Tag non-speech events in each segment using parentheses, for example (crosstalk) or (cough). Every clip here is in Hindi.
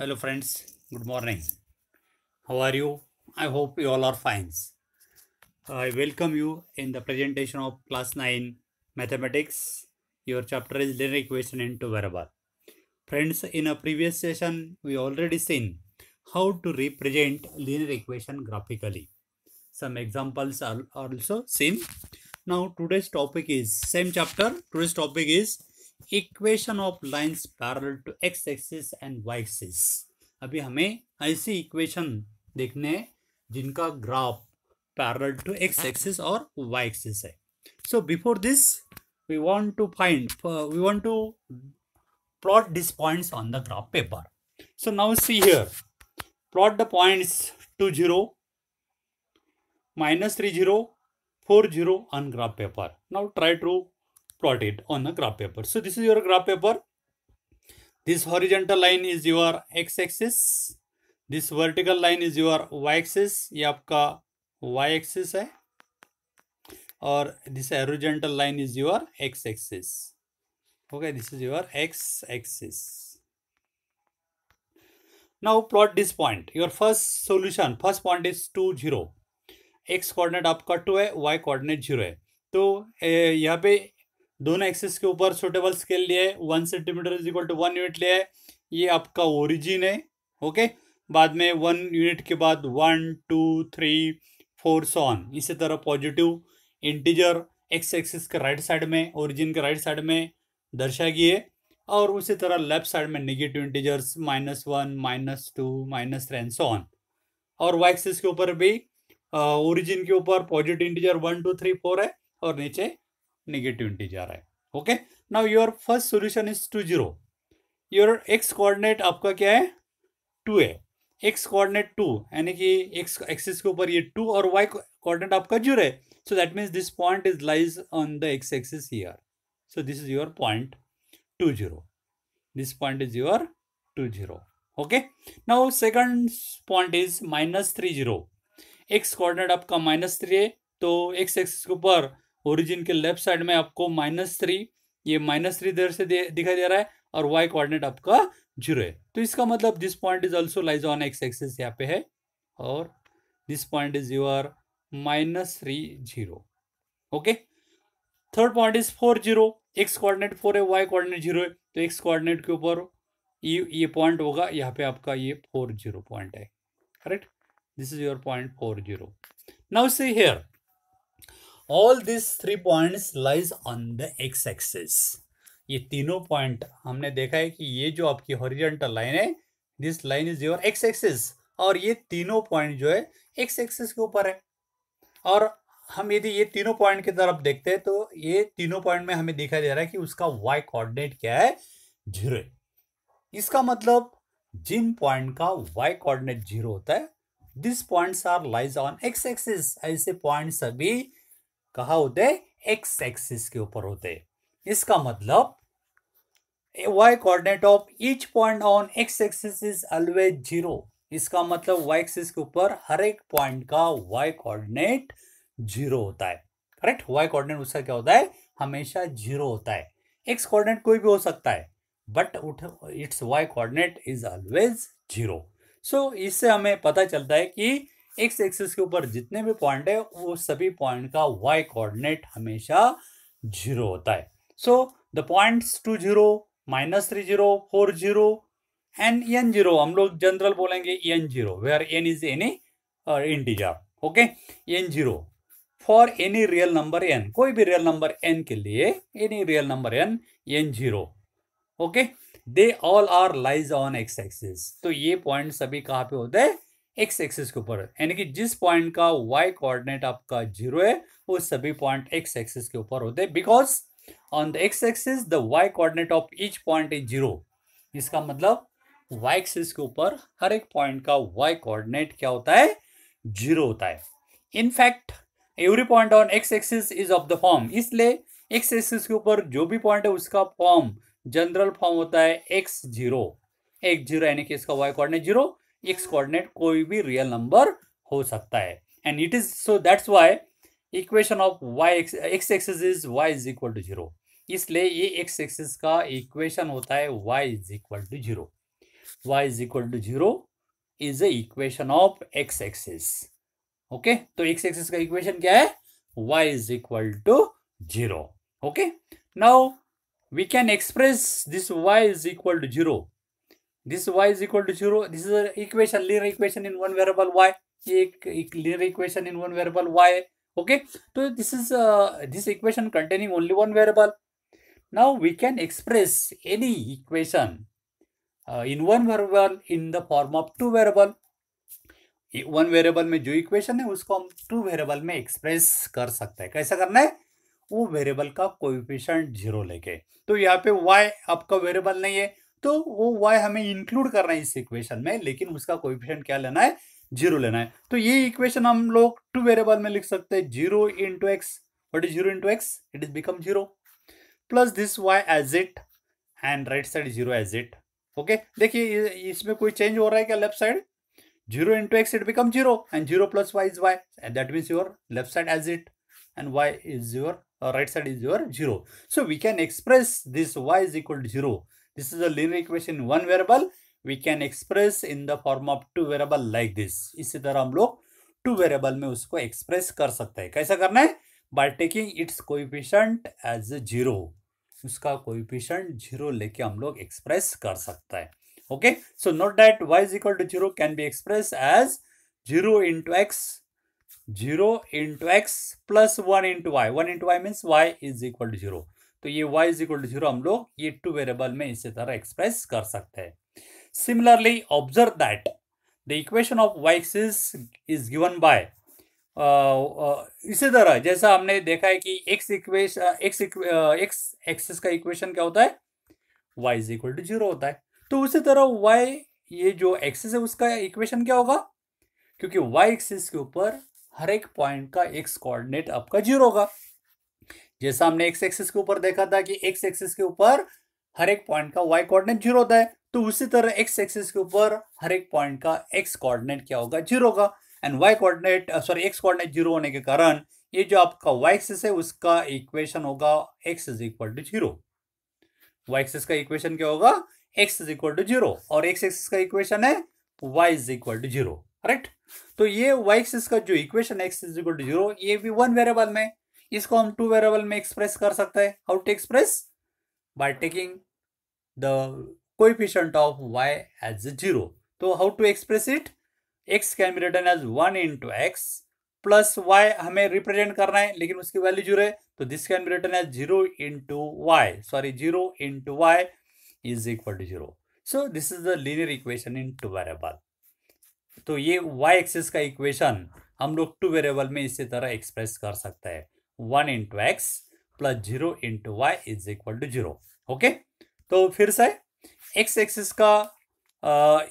hello friends good morning how are you i hope you all are fine i welcome you in the presentation of class 9 mathematics your chapter is linear equation into variable friends in a previous session we already seen how to represent linear equation graphically some examples are also seen now today's topic is same chapter today's topic is equation of lines parallel to x axis and y axis अभी हमें ऐसी इक्वेशन देखने हैं जिनका graph parallel to x axis और वाई एक्सिस है so before this we want to find we want to plot this points on the graph paper so now see here plot the point two zero minus three zero four zero on graph paper now try to plot it on a graph paper so this is your graph paper this horizontal line is your x axis this vertical line is your y axis ये आपका वाई एक्सिस है और this horizontal line is your x axis okay this is your x axis now plot this point your first solution first point is two zero x coordinate आपका टू है वाई कोऑर्डिनेट जीरो है तो यहाँ पे दोनों एक्सेस के ऊपर सुटेबल स्केल लिए one centimetre is equal to one unit लिया है ये आपका ओरिजिन है ओके बाद में वन यूनिट के बाद one two three four so on इसी तरह पॉजिटिव इंटीजर एक्स एक्सिस के राइट साइड में ओरिजिन के राइट साइड में दर्शा गई है और उसी तरह लेफ्ट साइड में negative integers minus one minus two minus three and on और वाई एक्सिस के ऊपर भी ओरिजिन के ऊपर positive integer one two three four है और नीचे negative integer है okay now your first solution is two zero your x coordinate आपका क्या है टू है एक्स कोऑर्डिनेट टू यानी कि एक्स एक्सिस के ऊपर ये टू और वाई कोऑर्डिनेट आपका जीरो है so that means this point is lies on the x axis here so this is your point two zero this point is your two zero okay now second point is minus three zero x coordinate आपका माइनस थ्री है तो एक्स एक्सिस के ऊपर ओरिजिन के लेफ्ट साइड में आपको माइनस थ्री ये माइनस थ्री देर से दिखाई दे रहा है और वाई कोऑर्डिनेट आपका जीरो है तो इसका मतलब this point is also lies on x axis यहाँ पे है और this point is your minus three zero okay third point is four zero x coordinate four है वाई कोऑर्डिनेट जीरो है तो एक्स कोऑर्डिनेट के ऊपर ये ये पॉइंट होगा यहाँ पे आपका ये फोर जीरो पॉइंट है correct this is your point four zero now see here all this three points lies on the x axes ये तीनों पॉइंट हमने देखा है कि ये जो आपकी हॉरिजेंटल लाइन है this line is your x axes और ये तीनों पॉइंट जो है एक्स एक्सेस के ऊपर है और हम यदि ये तीनों पॉइंट की तरफ देखते हैं तो ये तीनों पॉइंट में हमें दिखाई दे रहा है कि उसका वाई कोऑर्डिनेट क्या है जीरो इसका मतलब जिन पॉइंट का वाई कोऑर्डिनेट जीरो होता है this points are lies on x axis ऐसे पॉइंट्स अभी कहा होते एक्स एक्सिस के ऊपर होते इसका मतलब y coordinate of each point on x axis is always zero इसका मतलब वाई एक्सिस के ऊपर हर एक पॉइंट का वाई कोऑर्डिनेट जीरो होता है करेक्ट वाई कोऑर्डिनेट उसका क्या होता है हमेशा जीरो होता है एक्स कोऑर्डिनेट कोई भी हो सकता है but it's y coordinate is always zero so इससे हमें पता चलता है कि एक्स एक्सिस के ऊपर जितने भी पॉइंट है वो सभी पॉइंट का वाई कोऑर्डिनेट हमेशा जीरो होता है so the points two zero minus three zero four zero and n zero हम लोग जनरल बोलेंगे n zero where n is any integer okay n zero for any real number n कोई भी रियल नंबर एन के लिए any real number n n zero okay they all are lies on x axis तो ये पॉइंट सभी कहाँ पे होते हैं एक्स एक्सिस के ऊपर यानी कि जिस पॉइंट का वाई कोऑर्डिनेट आपका जीरो है वो सभी पॉइंट एक्स एक्सिस के ऊपर होते हैं because on the x axis the y coordinate of each point is zero इसका मतलब वाई एक्सिस के ऊपर हर एक पॉइंट का वाई कोऑर्डिनेट क्या होता है जीरो होता है in fact every point on x axis is of the form इसलिए एक्स एक्सिस के ऊपर जो भी पॉइंट है उसका फॉर्म जनरल फॉर्म होता है एक्स जीरो एक्स जीरो यानी कि इसका y coordinate zero x coordinate कोई भी रियल नंबर हो सकता है and it is so that's why equation of y x axes is y is equal to zero इसलिए ये एक्स एक्सेस का इक्वेशन होता है y is equal to zero y is equal to zero is a equation of x axes okay तो एक्स एक्सेस का इक्वेशन क्या है y is equal to zero okay now we can express this y is equal to zero this y equal to zero. This is an equation, linear equation in one variable y ये एक, एक linear equation in one variable y है ओके तो this is this equation containing only one variable now we can express any equation in one variable in the form of two variable one variable में जो इक्वेशन है उसको हम टू वेरिएबल में एक्सप्रेस कर सकते हैं कैसा करना है वो वेरिएबल का कोएफिशिएंट जीरो लेके तो यहाँ पे वाई आपका वेरिएबल नहीं है तो वो वाई हमें इंक्लूड करना है इस इक्वेशन में लेकिन उसका कोएफिशिएंट क्या लेना है जीरो लेना है तो ये इक्वेशन हम लोग टू वेरिएबल में लिख सकते हैं zero into x what is zero into x it is become zero plus this y as it and right side zero as it okay देखिए इसमें कोई चेंज हो रहा है क्या left side zero into x it become zero and zero plus y is y that means your left side as it and y is your right side is your zero so we can express this y is equal to zero This is a linear equation one variable we can express in the form of two variable like this इसी तरह हम लोग टू वेरेबल में उसको एक्सप्रेस कर सकते हैं कैसा करना है by taking its coefficient as zero उसका कोइफिशेंट जीरो लेके हम लोग एक्सप्रेस कर सकता है okay so note that y is equal to zero can be express as zero into x zero into x plus one into y one into y means y is equal to zero तो ये y is equal to zero हम लोग ये टू वेरिएबल में इसी तरह एक्सप्रेस कर सकते हैं similarly observe that the equation of y axis is given by इसी तरह जैसा हमने देखा है कि x equation uh, x uh, x axis का इक्वेशन क्या होता है y is equal to zero होता है तो उसी तरह y ये जो एक्सिस है उसका इक्वेशन क्या होगा क्योंकि y एक्सिस के ऊपर हर एक पॉइंट का x कोऑर्डिनेट आपका जीरो होगा जैसा हमने एक्स एक्सिस के ऊपर देखा था कि एक्स एक्सिस के ऊपर हर एक पॉइंट का वाई कोऑर्डिनेट जीरो होता है तो उसी तरह एक्स एक्सिस के ऊपर हर एक पॉइंट का एक्स कोऑर्डिनेट क्या होगा जीरो होगा and y coordinate sorry x coordinate zero होने के कारण ये जो आपका वाई एक्सिस है उसका इक्वेशन होगा x is equal to zero y axis का इक्वेशन क्या होगा x is equal to zero और एक्स एक्सिस का इक्वेशन है y is equal to zero right तो ये वाई एक्सिस का जो equation x is equal to zero ये भी वन वेरिएबल में इसको हम टू वेरिएबल में एक्सप्रेस कर सकते हैं how to express by taking the coefficient of y as zero तो how to express it x can be written as one into x plus y हमें रिप्रेजेंट करना है लेकिन उसकी वैल्यू जीरो है तो this can be written as zero into y sorry zero into y is equal to zero so this is the linear equation in two variable तो ये y एक्सिस का इक्वेशन हम लोग टू वेरिएबल में इसी तरह एक्सप्रेस कर सकते हैं one into x plus zero into y is equal to zero okay तो फिर से एक्स एक्सिस का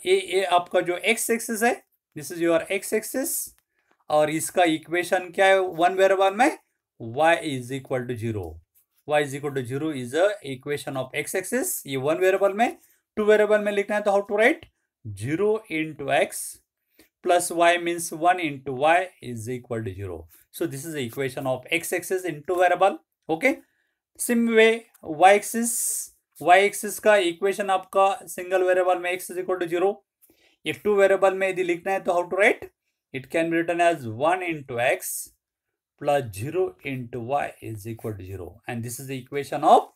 ये ये आपका जो एक्स एक्सिस है this is your x axis और इसका इक्वेशन क्या है वन वेर वन में y is equal to zero y is equal to zero is a equation of x axis ये वन वेरेबल में टू वेरेबल में लिखना है तो how to write zero into x plus y means one into y is equal to zero So this is the equation of x-axis into variable. Okay. Same way y-axis, y-axis ka equation of ka single variable may x is equal to 0. If two variable may the likna hai, how to write? It can be written as 1 into x plus 0 into y is equal to 0. And this is the equation of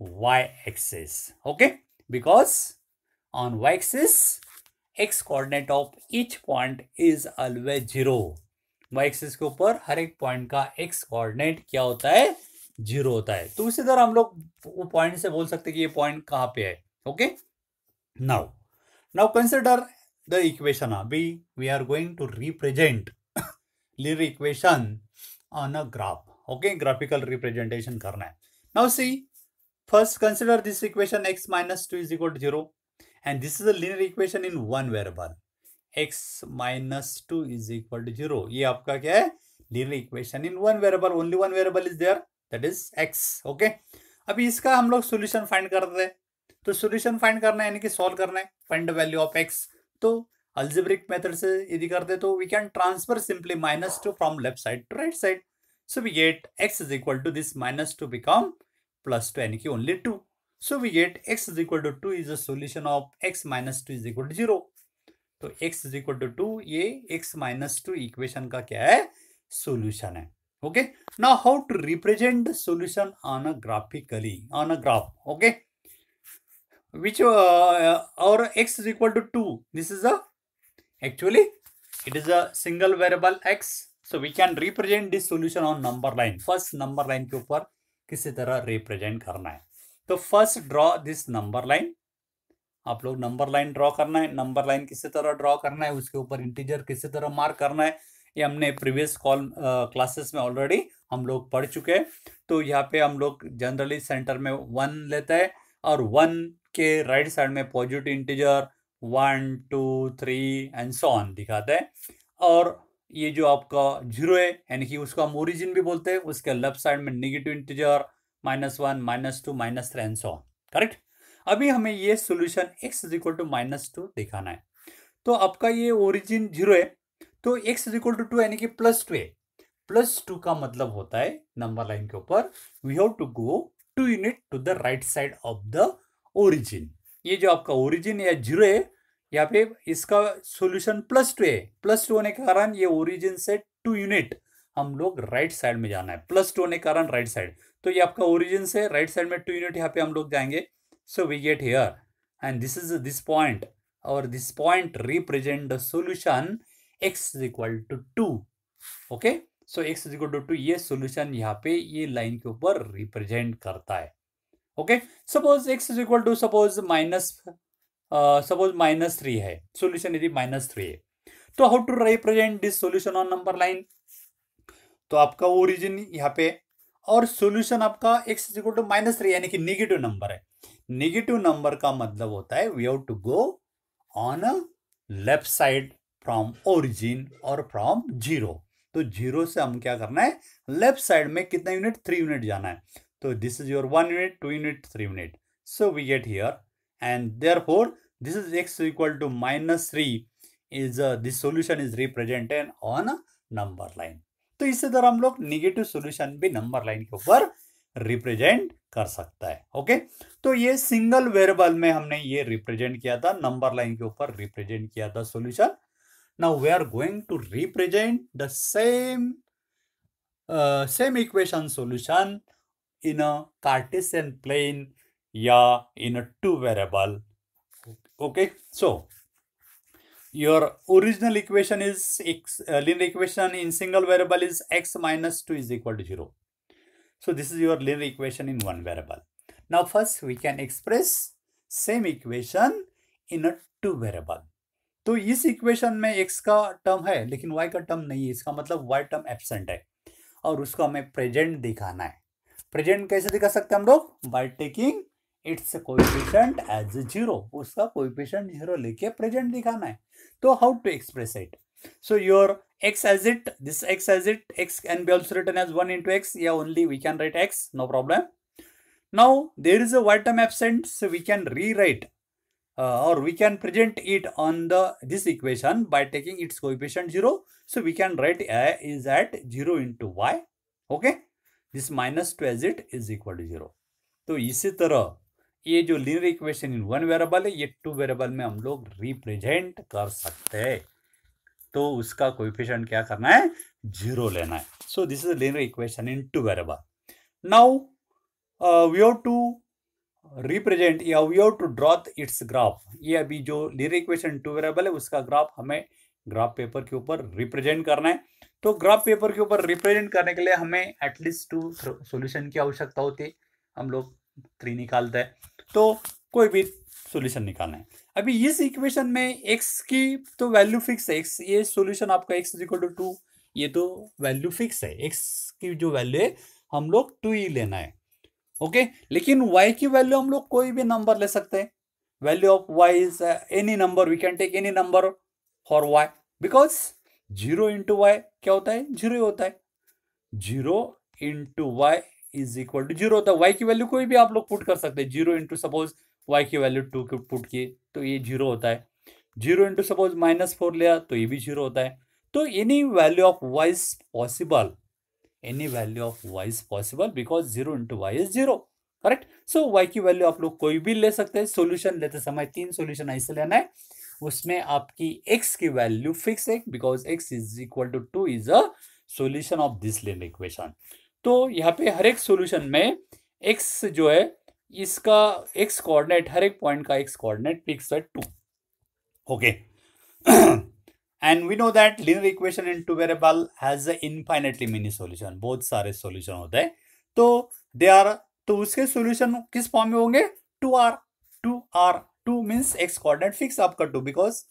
y-axis. Okay. Because on y-axis, x coordinate of each point is always 0. Y axis के ऊपर हर एक पॉइंट का एक्स कोऑर्डिनेट क्या होता है जीरो होता है तो उसी तरह हम लोग वो पॉइंट से बोल सकते हैं कि ये पॉइंट कहाँ पे है okay now now consider the equation अभी we are going to represent लिर equation on a graph okay graphical representation करना है now see first consider this equation x minus two is equal to zero and this is a linear equation in one variable x minus two is equal to zero आपका क्या है linear equation in one variable only one variable is there that is x okay अभी इसका हम लोग सोल्यूशन फाइंड करते हैं तो सोल्यूशन फाइंड करना है यानी कि सॉल्व करना है find the value of x तो अल्जेब्रिक मेथड से यदि करते तो we can transfer simply minus two from left side to right side so we get x is equal to this minus two become plus two यानी कि only two so we get x is equal to two is a solution of x minus two is equal to zero तो x is equal to two ये एक्स माइनस टू इक्वेशन का क्या है सोल्यूशन है ओके ना how to represent solution on a graphically on a graph okay which और x is equal to two this is a it is a single variable x so we can represent this solution on number line first number line के ऊपर किसी तरह रिप्रेजेंट करना है तो first draw this number line आप लोग नंबर लाइन ड्रॉ करना है नंबर लाइन किसी तरह ड्रॉ करना है उसके ऊपर इंटीजर किसी तरह मार्क करना है ये हमने प्रीवियस कॉल क्लासेस में ऑलरेडी हम लोग पढ़ चुके हैं तो यहाँ पे हम लोग जनरली सेंटर में वन लेते हैं और वन के राइट साइड में positive integer one two three and so on दिखाते हैं और ये जो आपका जीरो है यानी कि उसको हम ओरिजिन भी बोलते हैं उसके लेफ्ट साइड में negative integer minus one minus two minus three and so on correct अभी हमें ये solution x is equal to minus two दिखाना है तो आपका ये ओरिजिन जीरो है तो x is equal to two यानी कि प्लस टू है प्लस टू का मतलब होता है नंबर लाइन के ऊपर we have to go two unit to the right side of the origin ये जो आपका ओरिजिन या जीरो है या फिर इसका सोल्यूशन प्लस टू है प्लस टू होने के कारण ये ओरिजिन से टू यूनिट हम लोग राइट साइड में जाना है प्लस टू होने के कारण राइट साइड तो ये आपका ओरिजिन से राइट साइड में टू यूनिट यहाँ पे हम लोग जाएंगे So we get here and this is this point or this point represent the solution x is equal to 2. Okay. So x is equal to two ये सोल्यूशन यहाँ पे ये लाइन के ऊपर रिप्रेजेंट करता है okay suppose x is equal to suppose minus suppose minus three है सोल्यूशन यदि माइनस थ्री है तो how to represent this solution on number line तो आपका ओरिजिन यहाँ पे और सोल्यूशन आपका x is equal to minus three यानी कि निगेटिव नंबर है नेगेटिव नंबर का मतलब होता है we have to go on a left side from origin और फ्रॉम जीरो तो जीरो से हम क्या करना है लेफ्ट साइड में कितना यूनिट थ्री यूनिट जाना है तो this is your one unit two unit three unit so we get here and there four this is x equal to minus three is this solution is represented on number line तो इसी तरह हम लोग निगेटिव सोल्यूशन भी नंबर लाइन के ऊपर रिप्रेजेंट कर सकता है ओके तो ये सिंगल वेरिएबल में हमने ये रिप्रेजेंट किया था नंबर लाइन के ऊपर रिप्रेजेंट किया था solution now we are going to represent the same same equation solution in a Cartesian plane या in a two variable okay so your original equation is x uh, equation in single single is x minus two is equal to zero So this is your linear equation in one variable. Now first we can express same equation in a two variable. तो इस इक्वेशन में एक्स का टर्म है लेकिन वाई का टर्म नहीं है इसका मतलब वाई टर्म एबसेंट है और उसको हमें प्रेजेंट दिखाना है प्रेजेंट कैसे दिखा सकते हैं हम लोग by taking its coefficient as zero उसका कोएफिशिएंट जीरो लेके प्रेजेंट दिखाना है तो how to express it so your x as it this x as it x can be also written as 1 into x yeah only we can write x no problem now there is a y term absent so we can rewrite uh, or we can present it on the this equation by taking its coefficient 0 so we can write a is at 0 into y okay this minus 2 as it is equal to 0 तो इसी तरह ये जो linear equation in one variable है ये टू वेरिएबल में हम लोग रिप्रेजेंट कर सकते हैं तो उसका कोएफिशिएंट क्या करना है जीरो लेना है so this is a linear equation in two variable now we have to represent या we have to draw its graph ये अभी जो लीनियर इक्वेशन टू वेरिएबल है उसका ग्राफ हमें ग्राफ पेपर के ऊपर रिप्रेजेंट करना है तो ग्राफ पेपर के ऊपर रिप्रेजेंट करने के लिए हमें एटलीस्ट टू सॉल्यूशन की आवश्यकता होती है हम लोग थ्री निकालते हैं तो कोई भी सॉल्यूशन निकालना है अभी इस इक्वेशन में एक्स की तो वैल्यू फिक्स है x ये सॉल्यूशन आपका x इक्वल टू टू ये तो वैल्यू फिक्स है एक्स की जो वैल्यू है हम लोग टू ही लेना है ओके लेकिन वाई की वैल्यू हम लोग कोई भी नंबर ले सकते हैं value of y is any number we can take any number for y because zero into y क्या होता है जीरो ही होता है zero into y is equal to zero होता है वाई की वैल्यू कोई भी आप लोग पुट कर सकते हैं जीरो इंटू सपोज वाई की वैल्यू टू की पुट की तो ये जीरो होता है zero into suppose minus four लिया तो ये भी जीरो होता है तो any value of y is possible any value of y is possible because zero into y is zero correct so y की वैल्यू आप लोग कोई भी ले सकते हैं सोल्यूशन लेते समय तीन सोल्यूशन ऐसे लेना है उसमें आपकी एक्स की वैल्यू फिक्स है because x is equal to two is a solution of this linear equation तो यहाँ पे हर एक सोल्यूशन में एक्स जो है इसका एक्स कोऑर्डिनेट हर एक पॉइंट का x coordinate fix at two okay and we know that linear equation in two variable has infinitely many solution बहुत सारे सोल्यूशन होते हैं तो दे आर तो उसके सोल्यूशन किस फॉर्म में होंगे two r two r two means x coordinate fix आपका two because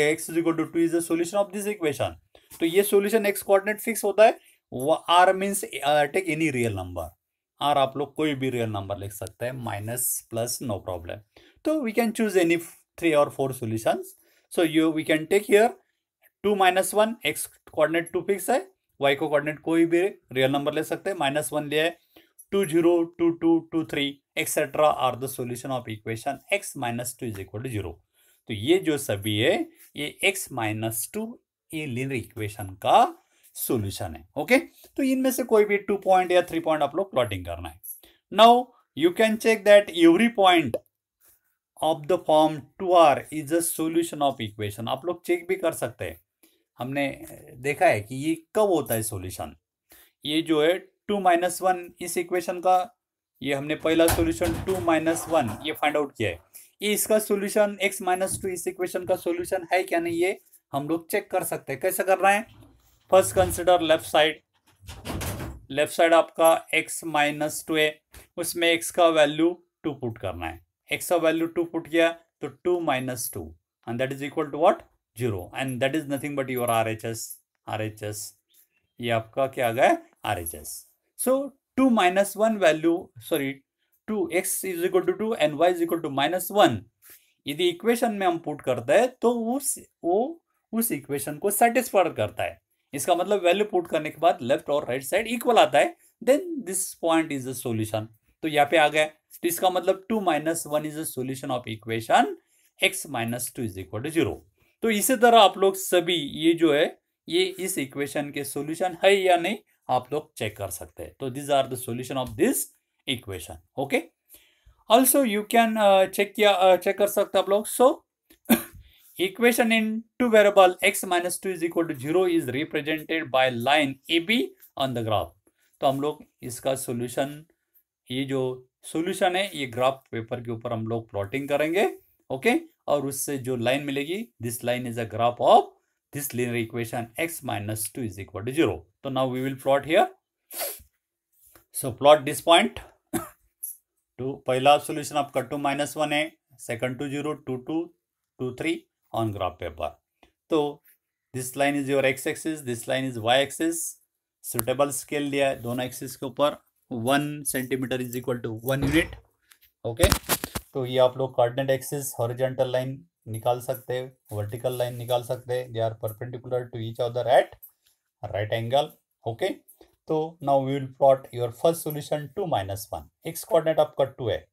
x is equal to two is the solution of this equation तो ये सोल्यूशन एक्स कॉर्डिनेट फिक्स होता है r means take any real number और आप लोग कोई भी रियल नंबर लिख सकते हैं माइनस प्लस नो प्रॉब्लम तो we can choose any three और four solution so you we can take here two minus one x coordinate two fix है वाई को कोऑर्डिनेट कोई भी रियल नंबर ले सकते हैं माइनस वन लिया है two zero two two two three etcetera are the solution of equation x minus two is equal to zero तो ये जो सभी है ये एक्स माइनस टू ये लिनर इक्वेशन का सोल्यूशन है ओके तो इनमें से कोई भी टू पॉइंट या थ्री पॉइंट आप लोग प्लॉटिंग करना है now you can check that every point of the form two r is a solution of equation आप लोग चेक भी कर सकते हैं हमने देखा है कि ये कब होता है सोल्यूशन ये जो है टू माइनस वन इस इक्वेशन का ये हमने पहला सोल्यूशन टू माइनस वन ये फाइंड आउट किया है ये इसका सोल्यूशन एक्स माइनस टू इस इक्वेशन का सोल्यूशन है क्या नहीं ये हम लोग चेक कर सकते हैं कैसे कर रहे हैं first consider left side left side आपका x माइनस टू है उसमें x का वैल्यू टू पुट करना है x का वैल्यू टू पुट किया तो two minus two and that is equal to what zero and that is nothing but your R H S R H S ये आपका क्या आ गया R H S so two minus one value sorry two x is equal to two and y is equal to minus one यदि इक्वेशन में हम पुट करते हैं तो उस वो उस इक्वेशन को सेटिस्फाइड करता है इसका मतलब वैल्यू पुट करने के बाद लेफ्ट और राइट साइड इक्वल आता है then this point is a solution तो यहाँ पे आ गया तो इसका मतलब two minus one is a solution of equation x minus two is equal to zero तो इसी तरह आप लोग सभी ये जो है ये इस इक्वेशन के सोल्यूशन है या नहीं आप लोग चेक कर सकते हैं तो this are the solution of this equation okay also you can check किया चेक uh, कर सकते आप लोग सो so, Equation in two variable x minus 2 is equal to 0 is represented by line AB on the graph. तो हम लोग इसका सॉल्यूशन ये जो सॉल्यूशन है ये ग्राफ पेपर के ऊपर हम लोग प्लॉटिंग करेंगे ओके और उससे जो लाइन मिलेगी this line is a graph of this linear equation x minus 2 is equal to 0. So now we will plot here. So plot this point. तो पहला सॉल्यूशन आपका टू माइनस वन है second two zero two two two three on graph paper. तो this line is your x axis this line is y axis suitable scale दिया है दोनों एक्सिस के ऊपर one centimetre is equal to one unit okay तो ये आप लोग कॉर्डिनेट एक्सिस हॉरिजेंटल लाइन निकाल सकते वर्टिकल लाइन निकाल सकते they are perpendicular to each other at right angle okay तो now we will plot your first solution two minus one x coordinate आपका टू है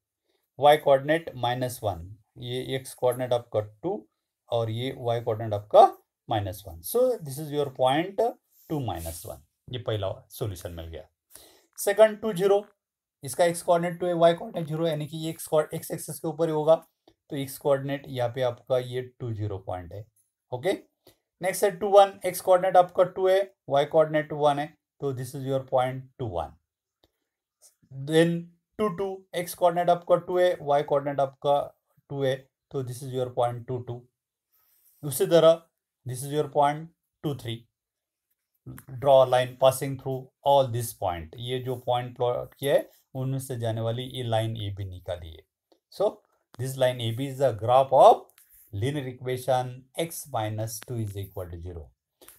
वाई कोऑर्डिनेट माइनस वन ये एक्स कोऑर्डिनेट आपका टू और ये वाई कोऑर्डिनेट आपका minus one so this is your point two minus one ये पहला सोल्यूशन मिल गया सेकंड टू जीरो इसका एक्स कोऑर्डिनेट टू है वाई कोऑर्डिनेट जीरो यानी कि ये एक्स एक्स एक्सेस के ऊपर ही होगा तो एक्स कोऑर्डिनेट यहाँ पे आपका ये टू जीरो पॉइंट है ओके नेक्स्ट है टू वन एक्स कोऑर्डिनेट आपका टू है वाई कोऑर्डिनेट वन है तो this is your point two one then two two x coordinate आपका टू है वाई कोऑर्डिनेट आपका टू है तो this is your point two two उसी तरह this is your point two three draw line passing through all this point ये जो पॉइंट प्लॉट किया है उनमें से जाने वाली ये लाइन ए बी निकालिए so this line A B is the graph of linear equation x minus two is equal to zero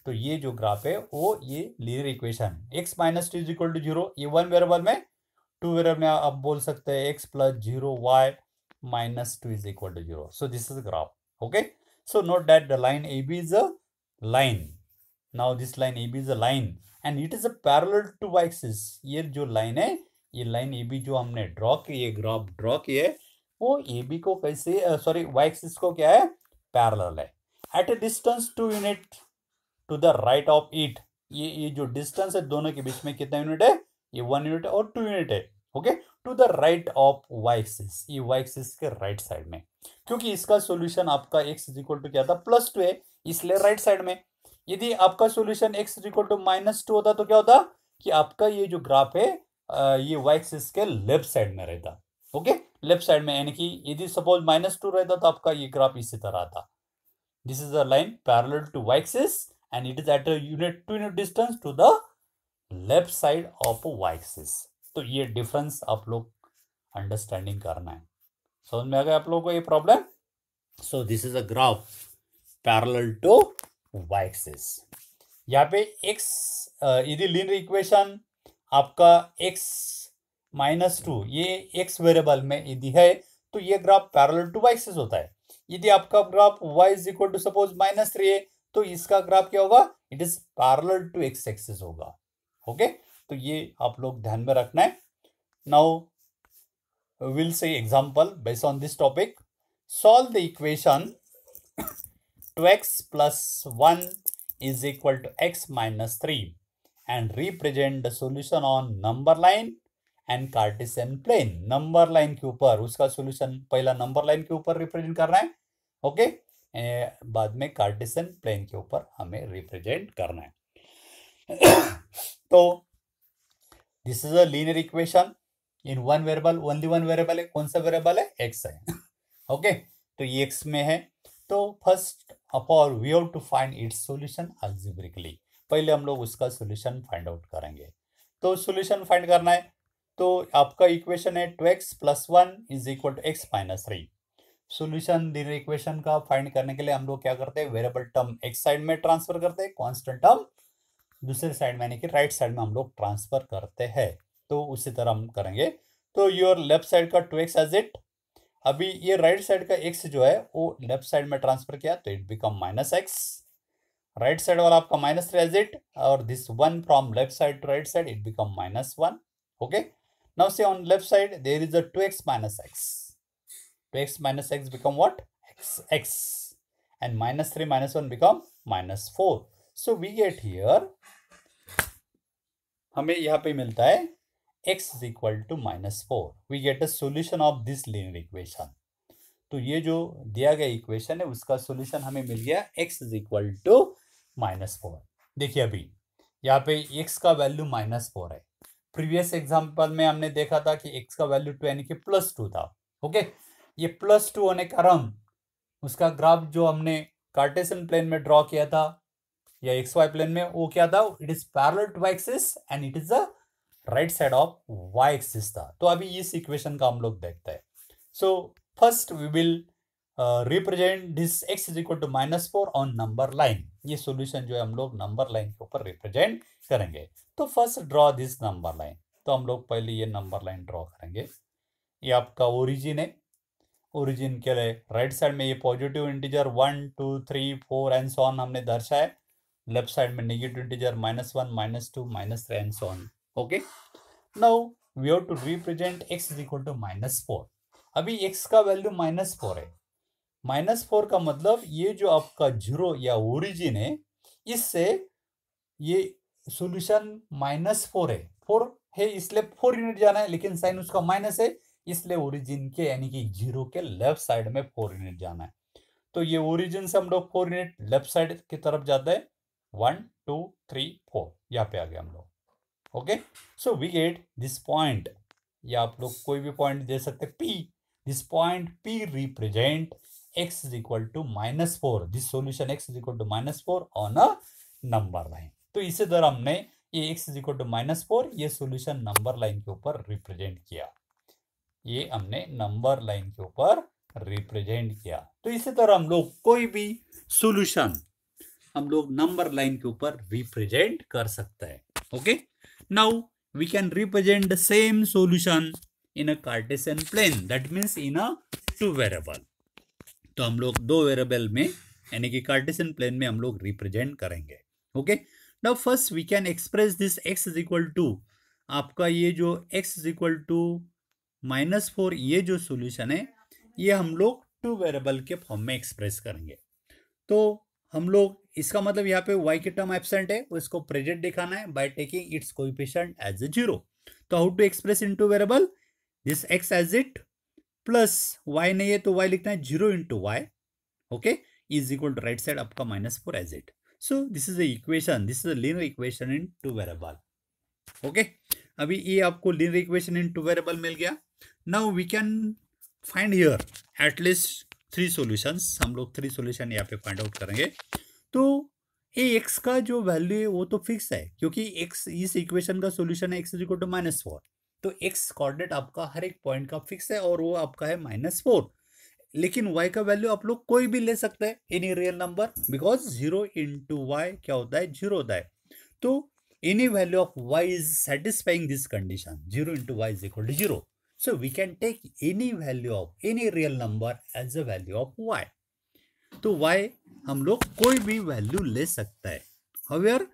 तो ये जो ग्राफ है वो ये linear equation x minus two is equal to zero ये वन वेरेबल में टू वेरेबल में आप बोल सकते हैं x plus zero y minus two is equal to zero so this is graph okay So note that the line AB is a line. Now this line AB is a line and it is a parallel to y axis. ये जो लाइन है ये लाइन ए बी जो हमने ड्रॉ की है ग्राफ ड्रॉ की है वो ए बी को कैसे सॉरी वाई एक्सिस को क्या है पैरल है at a distance two unit to the right of it ये ये जो डिस्टेंस है दोनों के बीच में कितना यूनिट है ये वन यूनिट और टू यूनिट है okay to the right of y axis ये वाई एक्सिस के राइट right साइड में क्योंकि इसका सोल्यूशन आपका एक्स इज इक्वल टू क्या था प्लस टू है इसलिए राइट साइड में यदि आपका solution x is equal to minus two होता तो क्या होता कि आपका ये जो ग्राफ है ये वाई एक्सिस के लेफ्ट साइड में रहता ओके लेफ्ट साइड में यानी कि यदि सपोज माइनस टू रहता तो आपका ये ग्राफ इसी तरह आता this is a line parallel to y axis and it is at at two unit distance to the left side of y axis तो ये डिफरेंस आप लोग अंडरस्टैंडिंग करना है समझ में आ गया आप लोगों को ये problem so this is a graph parallel to y axis यहाँ पे एक्स यदि लिन इक्वेशन आपका एक्स माइनस टू ये एक्स वेरिएबल में यदि है तो ये graph parallel to y axis होता है यदि आपका graph y is equal to suppose minus three है तो इसका ग्राफ क्या होगा it is parallel to x axis होगा ओके okay? तो ये आप लोग ध्यान में रखना है now will see example based on this topic solve the equation two x plus one is equal to x minus three and represent the solution on number line and Cartesian plane number line के ऊपर उसका सोल्यूशन पहला नंबर लाइन के ऊपर रिप्रेजेंट करना है ओके okay? बाद में कार्टिसन प्लेन के ऊपर हमें रिप्रेजेंट करना है (coughs) तो this is a linear equation in one variable only one variable है कौन सा वेरिएबल है एक्स है ओके (laughs) okay? तो ये एक्स में है तो first of all we have to find its solution algebraically पहले हम लोग उसका सोल्यूशन फाइंड आउट करेंगे तो सोल्यूशन फाइंड करना है तो आपका इक्वेशन है two x plus one is equal to x minus three solution linear equation का फाइंड करने के लिए हम लोग क्या करते हैं वेरिएबल टर्म एक्स साइड में ट्रांसफर करते हैं कांस्टेंट टर्म दूसरे साइड में कि राइट साइड में हम लोग ट्रांसफर करते हैं तो उसी तरह हम करेंगे तो योर लेफ्ट साइड का टू एक्स एज इट अभी ये राइट right साइड का एक्स जो है वो लेफ्ट साइड में ट्रांसफर किया तो it become minus x right side वाला आपका माइनस थ्री एज इट और this one from left side to right side it become minus one okay now see on left side there is a two x minus x two x minus x become what x x and minus three minus one become minus four so we get here हमें यहाँ पे मिलता है x is equal to minus four we get a solution of this linear equation तो ये जो दिया गया इक्वेशन है उसका सोल्यूशन हमें मिल गया x is equal to minus four देखिए अभी यहाँ पे x का वैल्यू माइनस फोर है प्रीवियस एग्जाम्पल में हमने देखा था कि x का वैल्यू टू यानी कि प्लस टू था ओके ये प्लस टू होने का रंग उसका ग्राफ जो हमने कार्टेशन प्लेन में ड्रॉ किया था या एक्स वाई प्लेन में वो क्या था it is parallel to y axis and it is the right side of y axis था तो अभी इस इक्वेशन का हम लोग देखते हैं so first we will represent this x is equal to minus four on number line ये सोल्यूशन जो है हम लोग नंबर लाइन के ऊपर रिप्रेजेंट करेंगे तो first draw this number line तो हम लोग पहले ये नंबर लाइन ड्रॉ करेंगे ये आपका ओरिजिन है ओरिजिन के लिए राइट साइड में ये positive integer one two three four and so on हमने दर्शाया लेफ्ट साइड में negative integer minus one minus two minus three and so on okay now we have to represent x is equal to minus four अभी एक्स का वैल्यू माइनस फोर है माइनस फोर का मतलब ये जो आपका जीरो या ओरिजिन है इससे ये सॉल्यूशन माइनस फोर है फोर है इसलिए फोर यूनिट जाना है लेकिन साइन उसका माइनस है इसलिए ओरिजिन के यानी कि जीरो के लेफ्ट साइड में फोर यूनिट जाना है तो ये ओरिजिन से हम लोग फोर यूनिट लेफ्ट साइड की तरफ जाते हैं वन टू थ्री फोर यहाँ पे आ गए हम लोग okay so we get this point या आप लोग कोई भी पॉइंट दे सकते P this point P represent x is equal to minus four this solution x is equal to minus four on a number line तो इसे तरह हमने ये x is equal to minus four ये सोल्यूशन नंबर लाइन के ऊपर रिप्रेजेंट किया ये हमने नंबर लाइन के ऊपर रिप्रेजेंट किया तो इसी तरह हम लोग कोई भी सोल्यूशन हम लोग नंबर लाइन के ऊपर रिप्रेजेंट कर सकते हैं okay now we can represent the same solution in a Cartesian plane that means in a two variable तो हम लोग दो वेरेबल में यानी कि कार्टेशियन प्लेन में हम लोग रिप्रेजेंट करेंगे okay now first we can express this x is equal to आपका ये जो x is equal to minus four ये जो सॉल्यूशन है ये हम लोग टू वेरेबल के फॉर्म में एक्सप्रेस करेंगे तो हम लोग इसका मतलब यहाँ पे y के टर्म एबसेंट है इसको प्रेजेंट दिखाना है by taking its coefficient as a zero तो how to express into variable this x as it plus y नहीं है तो y लिखना है zero into y okay is equal to right side आपका minus four as it so this is equation this is uh equation in two variable okay अभी ये आपको linear equation in two variable मिल गया now we can find here at least three solution हम लोग थ्री सोल्यूशन यहाँ पे फाइंड आउट करेंगे तो ए एक्स का जो वैल्यू है वो तो फिक्स है क्योंकि एक्स इस इक्वेशन का सोल्यूशन है x is equal to minus four तो एक्स कॉर्डिनेट आपका हर एक पॉइंट का फिक्स है और वो आपका है माइनस फोर लेकिन वाई का वैल्यू आप लोग कोई भी ले सकते हैं any real number because zero into y क्या होता है जीरो होता है तो any value of y is satisfying this condition zero into y is equal to zero So we can take any value of any real number as a value of y. तो so y हम लोग कोई भी वैल्यू ले सकता है however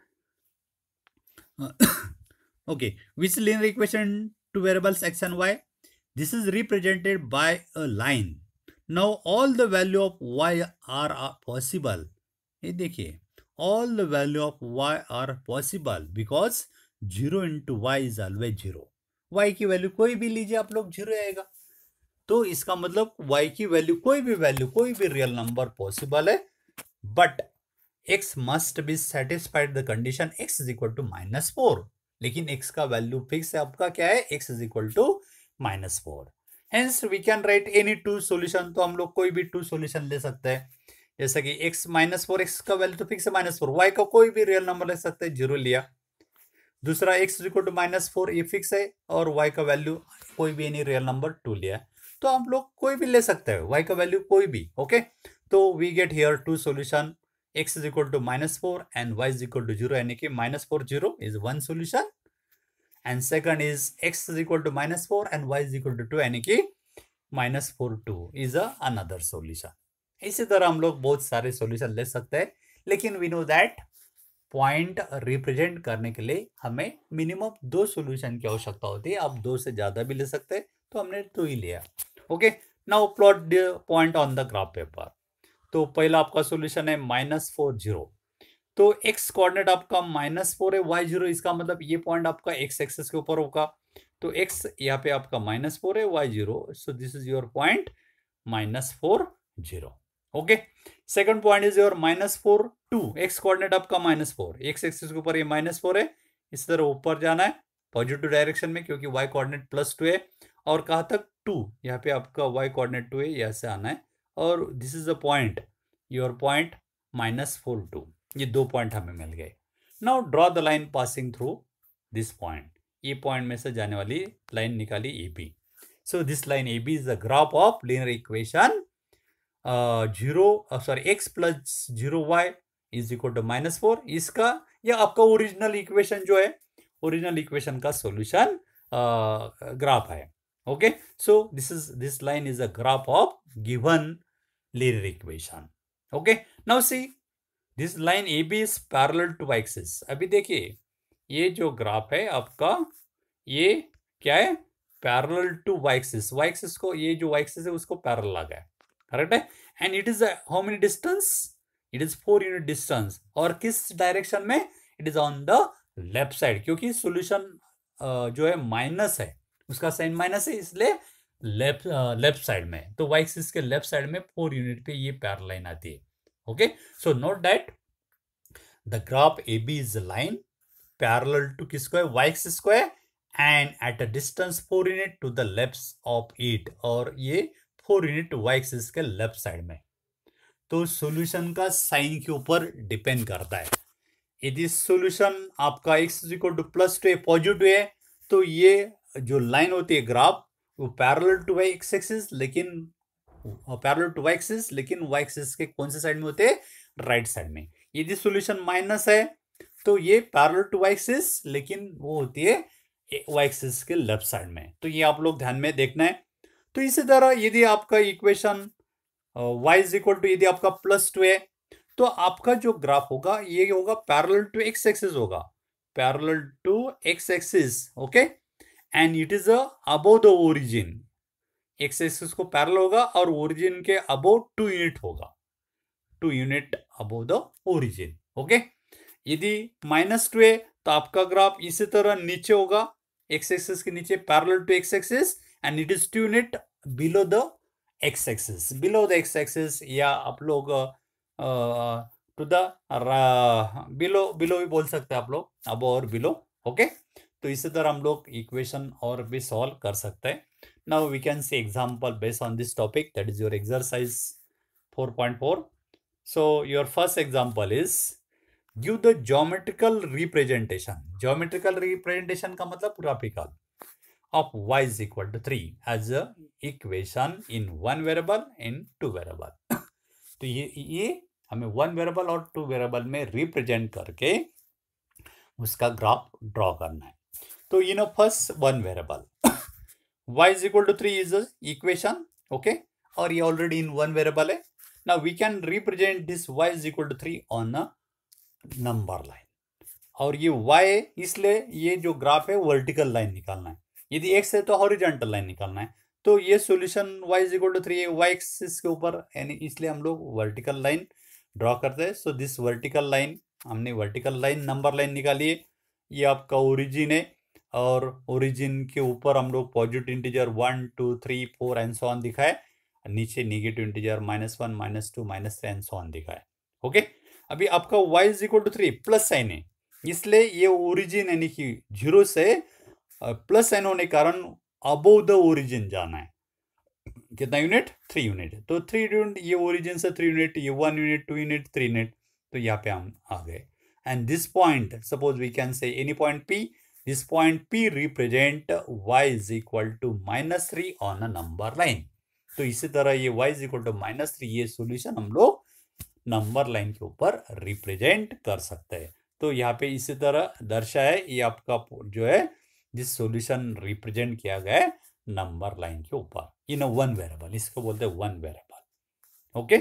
okay which linear equation two variables x and y? This is represented by a line now all the value of y are are possible ये देखिए all the value of y are possible because zero into y is always zero y की वैल्यू कोई भी लीजिए आप लोग जीरो आएगा तो इसका मतलब वाई की वैल्यू कोई भी वैल्यू कोई भी रियल नंबर पॉसिबल है but x must be satisfied the condition x is equal to minus four लेकिन एक्स का वैल्यू फिक्स है आपका क्या है x is equal to minus four hence we can write any two solution तो हम लोग कोई भी टू सोल्यूशन ले सकते हैं जैसे कि x माइनस फोर एक्स का वैल्यू तो फिक्स है माइनस फोर वाई का कोई भी रियल नंबर ले सकते हैं जीरो लिया दूसरा x equal to minus four ये फिक्स है और वाई का वैल्यू कोई भी एनी रियल नंबर टू लिया तो हम लोग कोई भी ले सकते हैं वाई का वैल्यू कोई भी ओके तो we get here two solution x is equal to minus four and y is equal to zero यानी कि minus four zero is one solution and second is x is equal to minus four and y is equal to two यानी कि minus four two is another solution इसी तरह हम लोग बहुत सारे सोल्यूशन ले सकते हैं लेकिन we know that point represent करने के लिए हमें मिनिमम दो सॉल्यूशन की आवश्यकता होती है आप दो से ज़्यादा भी ले सकते हैं तो हमने दो ही लिया okay now plot point on the graph paper तो पहला आपका सोल्यूशन है माइनस फोर जीरो तो एक्स कोऑर्डिनेट आपका माइनस फोर है वाई जीरो इसका मतलब ये पॉइंट आपका एक्स एक्सेस के ऊपर होगा तो एक्स यहाँ पे आपका माइनस फोर है y zero so this is your point minus four zero okay second point is your minus four two x coordinate आपका माइनस फोर एक्स एक्सिस के ऊपर ये माइनस फोर है इस तरह ऊपर जाना है पॉजिटिव डायरेक्शन में क्योंकि वाई कोऑर्डिनेट प्लस टू है और कहाँ तक टू यहाँ पे आपका वाई कोऑर्डिनेट टू है यहाँ से आना है और this is the point your point minus four two ये दो पॉइंट हमें मिल गए now draw the line passing through this point ये पॉइंट में से जाने वाली लाइन निकाली A B so this line A B is the graph of linear equation zero sorry x plus zero y is equal to minus four इसका या आपका ओरिजिनल इक्वेशन जो है ओरिजिनल इक्वेशन का सॉल्यूशन ग्राफ uh, है okay so this is this line is a graph of given linear equation okay now see this line A is parallel to y axis अभी देखिए ये जो ग्राफ है आपका ये क्या है पैरल टू y वाइक्सिस को ये जो वाइक्सिस है उसको पैरल लगा है correct and it is a, how many distance it is 4 unit distance और किस डायरेक्शन में it is on the left side क्योंकि सोल्यूशन uh, जो है माइनस है उसका साइन माइनस है इसलिए लेफ्ट लेफ्ट साइड में तो वाई एक्सिस के लेफ्ट साइड में फोर यूनिट पे ये पैर लाइन आती है okay so note that the graph A B is line parallel to किसको है वाई एक्सिस को है and at a distance four unit to the left of it और ये फोर यूनिट वाई एक्सिस के लेफ्ट साइड में तो सॉल्यूशन का साइन के ऊपर डिपेंड करता है यदि सॉल्यूशन आपका x equal to plus two है पॉजिटिव है तो ये जो लाइन होती है ग्राफ वो parallel to y x axis लेकिन पैरल टू वाई एक्सिस लेकिन वाई एक्सिस के कौन से साइड में होते हैं राइट साइड में यदि सोल्यूशन माइनस है तो ये पैरल टू वाई एक्सिस लेकिन वो होती है वाई एक्सिस के लेफ्ट साइड में तो ये आप लोग ध्यान में देखना है तो इसी तरह यदि आपका equation y is equal to यदि आपका प्लस टू है तो आपका जो ग्राफ होगा ये होगा पैरल टू एक्स एक्सिस होगा parallel to x axis okay and it is above the origin x axis को पैरल होगा और ओरिजिन के अबोव टू यूनिट होगा two unit above the origin okay यदि माइनस टू है तो आपका ग्राफ इसी तरह नीचे होगा एक्स एक्सिस के नीचे parallel to x axis and it is two unit below the x axis below the x axis या आप लोग टू द बिलो बिलो भी बोल सकते हैं आप लोग अब और बिलो ओके तो इसी तरह हम लोग इक्वेशन और भी सॉल्व कर सकते हैं now we can see example based on this topic that is your exercise 4.4 so your first example is give the geometrical representation geometrical representation का मतलब graphical of y is equal to 3 as a equation in one variable in two variable (laughs) तो ये ये हमें वन वेरिएबल और टू वेरिएबल में रिप्रेजेंट करके उसका ग्राफ ड्रॉ करना है तो you know first one variable y is equal to three is equation okay और ये ऑलरेडी इन वन वेरिएबल है now we can represent this y is equal to 3 on a number line और ये y इसलिए ये जो ग्राफ है वर्टिकल लाइन निकालना है यदि एक्स है तो हॉरिजेंटल लाइन निकालना है तो ये solution y is equal to three y axis के ऊपर यानी इसलिए हम लोग वर्टिकल लाइन ड्रॉ करते हैं सो दिस वर्टिकल लाइन हमने वर्टिकल लाइन नंबर लाइन निकाली है ये आपका ओरिजिन है और ओरिजिन के ऊपर हम लोग positive integer one two three four and on दिखाए नीचे negative integer minus one minus two minus three and on दिखाए ओके अभी आपका y is equal to three plus sign है इसलिए ये ओरिजिन यानी कि जीरो से प्लस एन होने कारण अबोव द ओरिजिन जाना है कितना यूनिट थ्री यूनिट तो थ्री यूनिट ये ओरिजिन से थ्री यूनिट ये one unit two unit three unit तो यहाँ पे हम आ गए and this point suppose we can say any point P this point P represent y is equal to minus three on a number line तो इसी तरह ये y is equal to minus three ये सोल्यूशन हम लोग नंबर लाइन के ऊपर रिप्रेजेंट कर सकते हैं तो यहाँ पे इसी तरह दर्शा है ये आपका जो है जिस सॉल्यूशन रिप्रेजेंट किया गया है नंबर लाइन के ऊपर इन वन वेरेबल इसको बोलते हैं वन वेरेबल ओके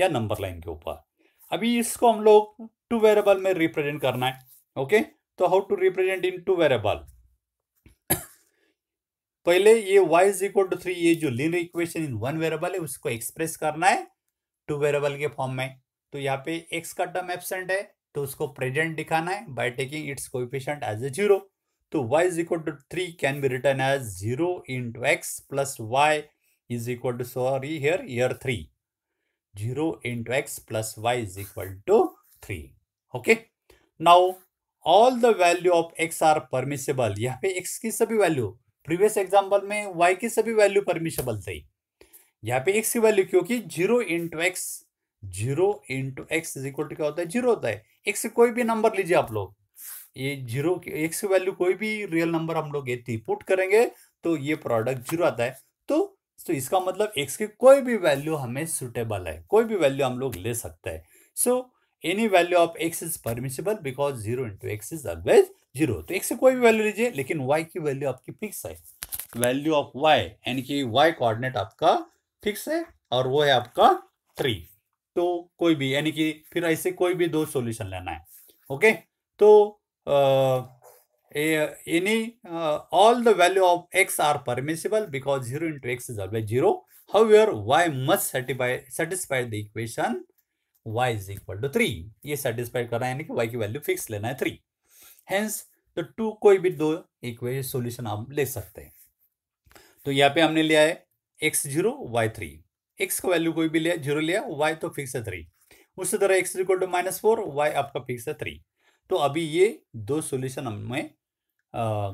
या नंबर लाइन के ऊपर अभी इसको हम लोग टू वेरेबल में रिप्रेजेंट करना है ओके तो how to represent in two variable पहले ये y is equal to three ये जो linear equation in one variable है उसको एक्सप्रेस करना है टू वेरेबल के फॉर्म में तो यहाँ पे x का टर्म एबसेंट है तो उसको प्रेजेंट दिखाना है by taking its coefficient as a zero तो y is equal to three can be written as zero into x plus y is equal to sorry here here three zero into x plus y is equal to three okay now all the value of x are permissible यहाँ पे x की सभी वैल्यू प्रीवियस एग्जाम्पल में y की सभी वैल्यू परमिशेबल थे यहाँ पे x की वैल्यू क्योंकि zero into x zero into x is equal to क्या होता है जीरो होता है एक्स कोई भी नंबर लीजिए आप लोग ये जीरो एक्स की वैल्यू कोई भी रियल नंबर हम लोग यदि पुट करेंगे तो ये प्रोडक्ट जीरो आता है तो तो इसका मतलब एक्स की कोई भी वैल्यू हमें सुटेबल है कोई भी वैल्यू हम लोग ले सकते हैं so any value of x is permissible because zero into x is always zero तो एक्स से कोई भी वैल्यू लीजिए लेकिन वाई की वैल्यू आपकी फिक्स है वैल्यू ऑफ वाई यानी कि वाई कोऑर्डिनेट आपका फिक्स है और वो है आपका थ्री तो कोई भी यानी कि फिर ऐसे कोई भी दो सोल्यूशन लेना है ओके तो uh, a, any uh, all the value of x are permissible because 0 into x is always 0 however y must satisfy satisfy the equation y is equal to 3 ये satisfy करना है यानी कि y की value fix लेना है 3 hence तो two कोई भी दो equation solution आप ले सकते हैं तो यहाँ पे हमने लिया है x zero y three x का value कोई भी लिया जीरो लिया y तो fix है थ्री उसी तरह x equal to minus four y आपका फिक्स है थ्री तो अभी ये दो सॉल्यूशन हमें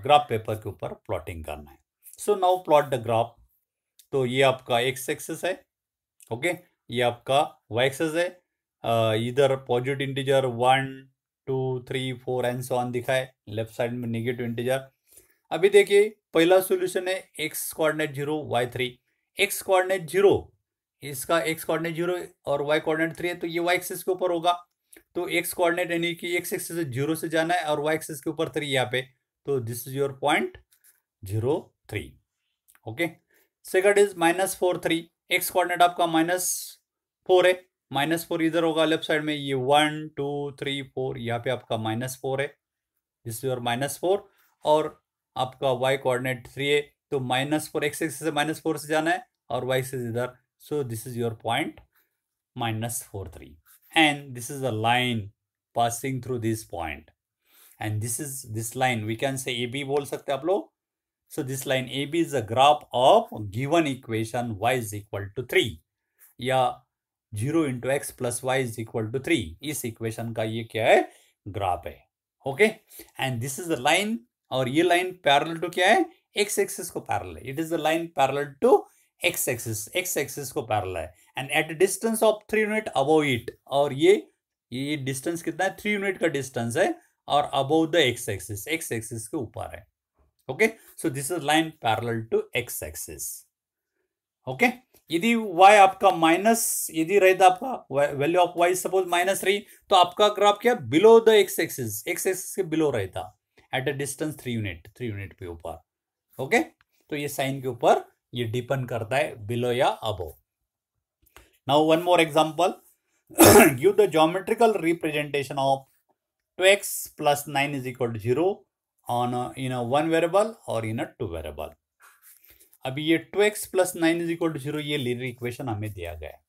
ग्राफ पेपर के ऊपर प्लॉटिंग करना है so now plot the graph तो ये आपका एक्स एक्सेस है ओके ये आपका वाई एक्सेस है इधर positive integer one two three four and so on दिखाए लेफ्ट साइड में निगेटिव इंटीजर अभी देखिए पहला सॉल्यूशन है x coordinate zero y three x coordinate zero इसका एक्स कोऑर्डिनेट जीरो और वाई कोऑर्डिनेट थ्री है तो ये वाई एक्सेस के ऊपर होगा तो एक्स कोऑर्डिनेट यानी कि एक्स एक्सिस से जीरो से जाना है और वाई एक्सिस के ऊपर थ्री यहाँ पे तो this is your point zero three okay second is minus four three x coordinate आपका माइनस फोर है माइनस फोर इधर होगा लेफ्ट साइड में ये वन टू थ्री फोर यहाँ पे आपका माइनस फोर है this is your minus four और आपका वाई कोऑर्डिनेट थ्री है तो माइनस फोर एक्स एक्सिस से माइनस फोर से जाना है और वाई से इधर so this is your point minus four three and this is a line passing through this point and this is this line we can say ab bol sakte aap log so this line ab is a graph of given equation y is equal to 3 ya 0 into x plus y is equal to 3 is equation ka ye kya hai graph hai okay and this is the line aur ye line parallel to kya hai x axis ko parallel it is is line parallel to to x axis x axis को पैरल है and at distance of three unit above it और ये ये डिस्टेंस कितना है थ्री यूनिट का डिस्टेंस है और above the x axis x axis के ऊपर है okay so this is line parallel to x axis okay यदि y आपका माइनस यदि रहता आपका value of y suppose minus रही तो आपका ग्राफ क्या below the x axis x axis के बिलो रहता at a distance three unit three unit के ऊपर ओके तो ये साइन के ऊपर ये डिपेंड करता है बिलो या above now one more example give the geometrical representation of two x plus nine is equal to zero on in a one variable और इन अ टू वेरेबल अभी ये two x plus nine is equal to zero ये लीनियर इक्वेशन हमें दिया गया है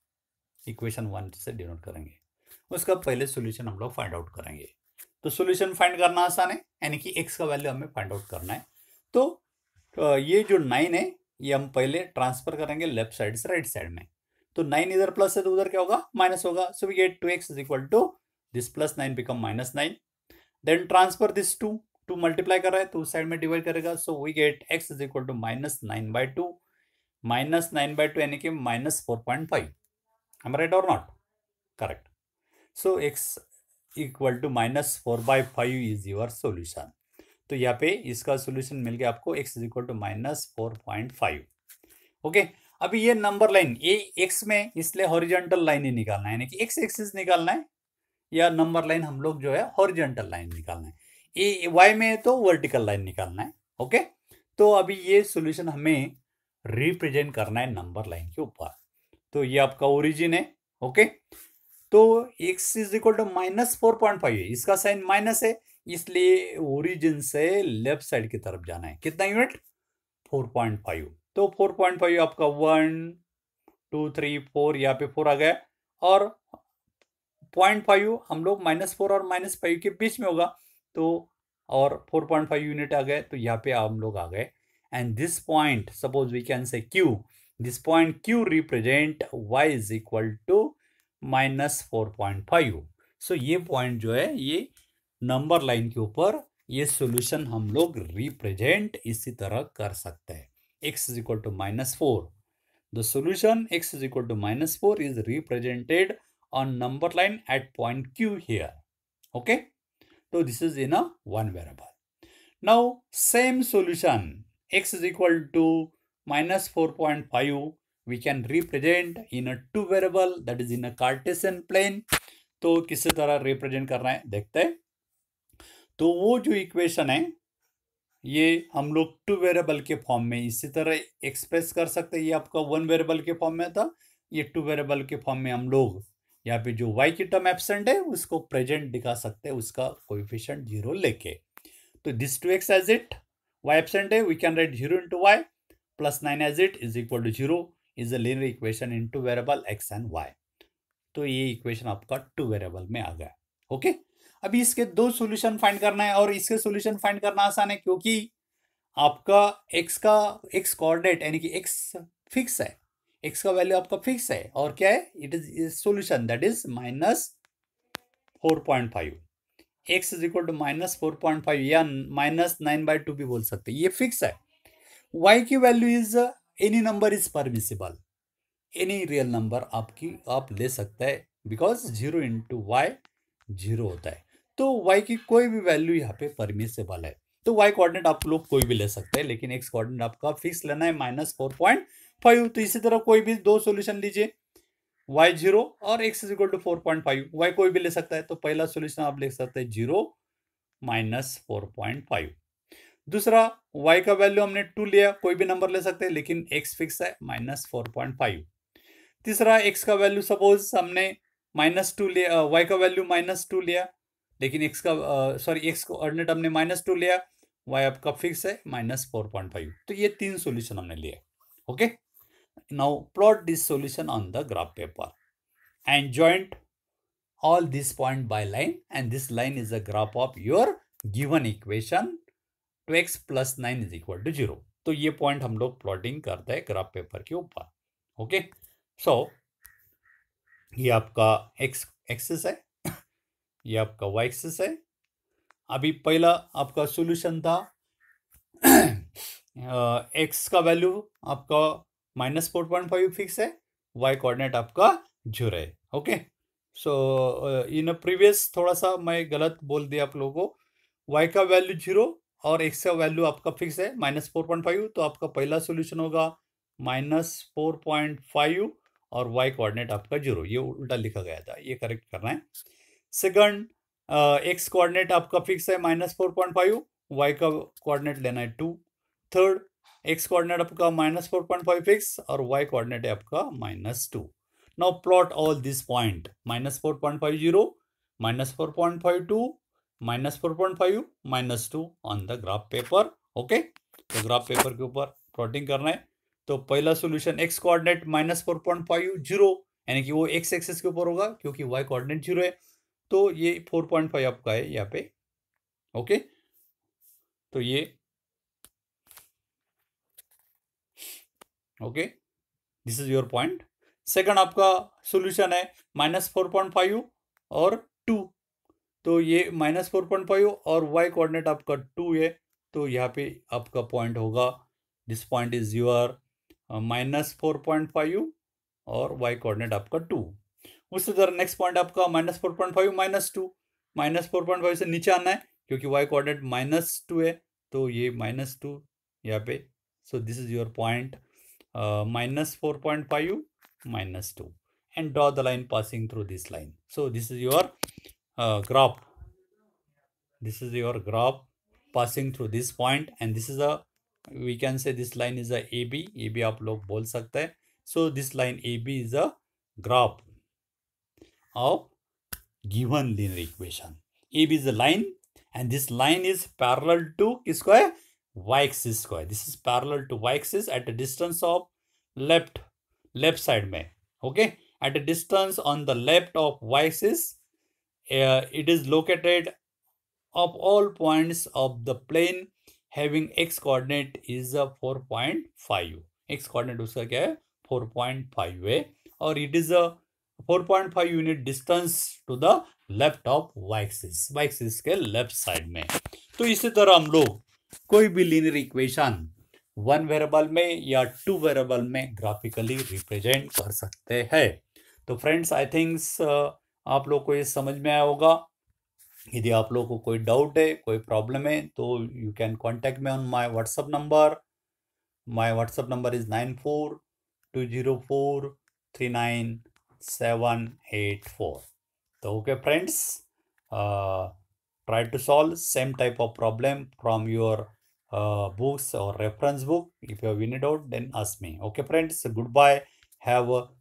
इक्वेशन वन से डिनोट करेंगे उसका पहले सोल्यूशन हम लोग फाइंड आउट करेंगे तो सोल्यूशन फाइंड करना आसान है यानी कि एक्स का वैल्यू हमें फाइंड आउट करना है तो, तो ये जो नाइन है ये हम पहले ट्रांसफर करेंगे लेफ्ट साइड से राइट साइड में तो नाइन इधर प्लस है तो उधर क्या होगा माइनस होगा so we get two x is equal to this plus nine become minus nine then transfer this to two multiply कर रहा है तो उस साइड में डिवाइड करेगा so we get x is equal to minus nine by two minus nine by two यानी कि minus four point five am right और not correct so x equal to minus four by five is your solution तो यहाँ पे इसका सोल्यूशन मिल गया आपको x is equal to minus four point five okay अभी ये नंबर लाइन ये एक्स में इसलिए हॉरिजेंटल लाइन ही निकालना है यानी कि एक्स एक्सिस निकालना है या नंबर लाइन हम लोग जो है हॉरिजेंटल लाइन निकालना है ए वाई में तो वर्टिकल लाइन निकालना है ओके तो अभी ये सोल्यूशन हमें रिप्रेजेंट करना है नंबर लाइन के ऊपर तो ये आपका ओरिजिन है ओके तो x is equal to minus four point five है इसका साइन माइनस है इसलिए ओरिजिन से लेफ्ट साइड की तरफ जाना है कितना यूनिट 4.5 तो 4.5 आपका वन टू थ्री फोर यहाँ पे फोर आ गया और पॉइंट फाइव हम लोग माइनस फोर और माइनस फाइव के बीच में होगा तो और फोर पॉइंट फाइव यूनिट आ गए तो यहाँ पे हम लोग आ गए and this point suppose we can say Q this point Q represent y is equal to minus four point five so ये पॉइंट जो है ये नंबर लाइन के ऊपर ये सॉल्यूशन हम लोग रिप्रेजेंट इसी तरह कर सकते हैं x is equal to minus four the solution x is equal to minus four is represented on number line at point Q here okay तो this is in a one variable now same solution x is equal to minus four point five we can represent in a two variable that is in a Cartesian plane तो किस तरह रिप्रेजेंट करना है देखते हैं तो वो जो इक्वेशन है ये हम लोग टू वेरिएबल के फॉर्म में इसी तरह एक्सप्रेस कर सकते हैं ये आपका वन वेरिएबल के फॉर्म में था ये टू वेरिएबल के फॉर्म में हम लोग यहाँ पे जो वाई की टर्म एबसेंट है उसको प्रेजेंट दिखा सकते हैं उसका कोइफिशियंट जीरो लेके तो this two x as it y absent है we can write zero into y plus nine as it is equal to zero is a a equation in two variable x and y तो ये इक्वेशन आपका टू वेरेबल में आ गया ओके okay? अभी इसके दो सॉल्यूशन फाइंड करना है और इसके सॉल्यूशन फाइंड करना आसान है क्योंकि आपका एक्स का एक्स कोऑर्डिनेट यानी कि एक्स फिक्स है एक्स का वैल्यू आपका फिक्स है और क्या है it is solution that is minus four point five x is equal to minus four point five या माइनस नाइन बाई टू भी बोल सकते ये फिक्स है वाई की value is any number is permissible any real number आपकी आप ले सकते हैं because zero into y zero होता है तो वाई की कोई भी वैल्यू यहाँ पे परमिसेबल है तो वाई कोऑर्डिनेट आप लोग कोई भी ले सकते हैं लेकिन एक्स कोऑर्डिनेट आपका फिक्स लेना है माइनस फोर पॉइंट फाइव तो इसी तरह कोई भी दो सोल्यूशन लीजिए वाई जीरो और x is equal to four point five y कोई भी ले सकता है तो पहला सोल्यूशन आप ले सकते हैं zero minus four point five दूसरा वाई का वैल्यू हमने टू लिया कोई भी नंबर ले सकते हैं लेकिन एक्स फिक्स है माइनस फोर पॉइंट फाइव तीसरा एक्स का वैल्यू सपोज हमने माइनस टू लिया वाई का वैल्यू माइनस टू लिया लेकिन एक्स का सॉरी एक्स को ऑर्डिनेट हमने माइनस टू लिया वाई आपका फिक्स है माइनस फोर पॉइंट फाइव तो ये तीन सॉल्यूशन हमने लिया okay now plot this solution on the graph paper and joint all this point by line and this line is a graph of your given equation two x plus nine is equal to zero तो ये पॉइंट हम लोग प्लॉटिंग करते हैं ग्राफ पेपर के ऊपर ओके सो ये आपका एक्स एक्सेस है ये आपका वाई एक्सेस है अभी पहला आपका सॉल्यूशन था एक्स का वैल्यू आपका minus four point five fix है वाई कोऑर्डिनेट आपका जीरो है ओके सो इन प्रीवियस थोड़ा सा मैं गलत बोल दिया आप लोगों को वाई का वैल्यू जीरो और एक्स का वैल्यू आपका फिक्स है माइनस फोर पॉइंट फाइव तो आपका पहला सोल्यूशन होगा माइनस फोर पॉइंट फाइव और वाई कोऑर्डिनेट आपका जीरो ये उल्टा लिखा गया था ये करेक्ट करना है सेकंड एक्स कोऑर्डिनेट आपका फिक्स है minus four point five y का कोऑर्डिनेट लेना है टू थर्ड एक्स कोऑर्डिनेट आपका minus four point five fix और वाई कोऑर्डिनेट है आपका minus two now plot all this point minus four point five zero minus four point five two minus four point five minus two on the graph paper okay तो ग्राफ पेपर के ऊपर प्लॉटिंग करना है तो पहला solution x coordinate minus four point five zero यानी कि वो एक्स एक्सेस के ऊपर होगा क्योंकि वाई कोऑर्डिनेट जीरो है तो ये फोर पॉइंट फाइव आपका है यहाँ पे ओके तो ये okay this is your point second आपका सॉल्यूशन है माइनस फोर पॉइंट फाइव और टू तो ये माइनस फोर पॉइंट फाइव और वाई कोऑर्डिनेट आपका टू है तो यहाँ पे आपका पॉइंट होगा this point is your minus four point five और वाई कोऑर्डिनेट आपका टू उससे जरा नेक्स्ट पॉइंट आपका minus four point five minus two minus four point five से नीचे आना है क्योंकि वाई कोऑर्डिनेट माइनस टू है तो ये माइनस टू यहाँ पे so this is your point minus four point five minus two and draw the line passing through this line so this is your graph this is your graph passing through this point and this is a we can say this line is a A B A B आप लोग बोल सकते हैं so this line A B is a graph of given linear equation. AB is the line and this line is parallel to square y axis square. This is parallel to y axis at a distance of left left side may okay at a distance on the left of y axis uh, it is located of all points of the plane having x coordinate is a 4.5 x coordinate is kya 4.5 है or it is a 4.5 unit distance to the left of y axis y axis के लेफ्ट साइड में तो इसी तरह हम लोग कोई भी लीनियर इक्वेशन वन वेरेबल में या टू वेरेबल में ग्राफिकली रिप्रेजेंट कर सकते हैं तो फ्रेंड्स आई थिंक्स आप लोग को ये समझ में आया होगा यदि आप लोग को कोई डाउट है कोई प्रॉब्लम है तो you can contact me on my WhatsApp number my WhatsApp number is nine four two zero four three nine 784 so okay friends uh, try to solve same type of problem from your uh, books or reference book if you have any doubt then ask me okay friends goodbye have a